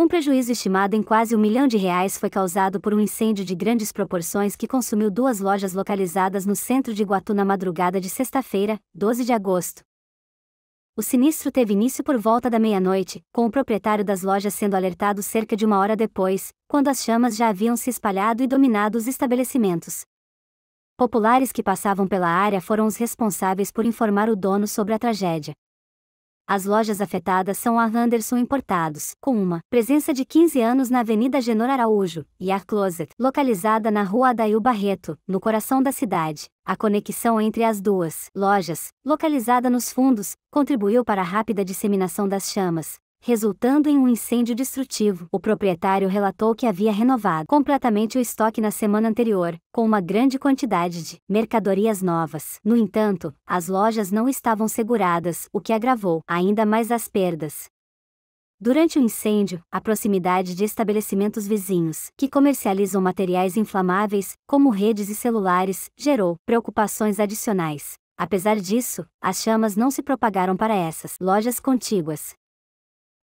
Um prejuízo estimado em quase um milhão de reais foi causado por um incêndio de grandes proporções que consumiu duas lojas localizadas no centro de Iguatu na madrugada de sexta-feira, 12 de agosto. O sinistro teve início por volta da meia-noite, com o proprietário das lojas sendo alertado cerca de uma hora depois, quando as chamas já haviam se espalhado e dominado os estabelecimentos. Populares que passavam pela área foram os responsáveis por informar o dono sobre a tragédia. As lojas afetadas são a Anderson Importados, com uma presença de 15 anos na Avenida Genor Araújo, e a Closet, localizada na Rua Adail Barreto, no coração da cidade. A conexão entre as duas lojas, localizada nos fundos, contribuiu para a rápida disseminação das chamas, resultando em um incêndio destrutivo. O proprietário relatou que havia renovado completamente o estoque na semana anterior, com uma grande quantidade de mercadorias novas. No entanto, as lojas não estavam seguradas, o que agravou ainda mais as perdas. Durante o incêndio, a proximidade de estabelecimentos vizinhos, que comercializam materiais inflamáveis, como redes e celulares, gerou preocupações adicionais. Apesar disso, as chamas não se propagaram para essas lojas contíguas.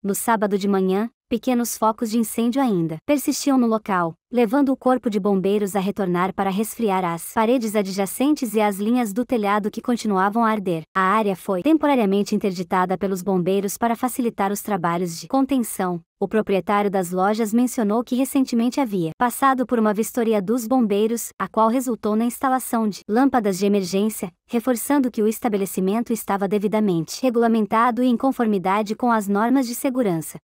No sábado de manhã, pequenos focos de incêndio ainda persistiam no local, levando o corpo de bombeiros a retornar para resfriar as paredes adjacentes e as linhas do telhado que continuavam a arder. A área foi temporariamente interditada pelos bombeiros para facilitar os trabalhos de contenção. O proprietário das lojas mencionou que recentemente havia passado por uma vistoria dos bombeiros, a qual resultou na instalação de lâmpadas de emergência, reforçando que o estabelecimento estava devidamente regulamentado e em conformidade com as normas de segurança.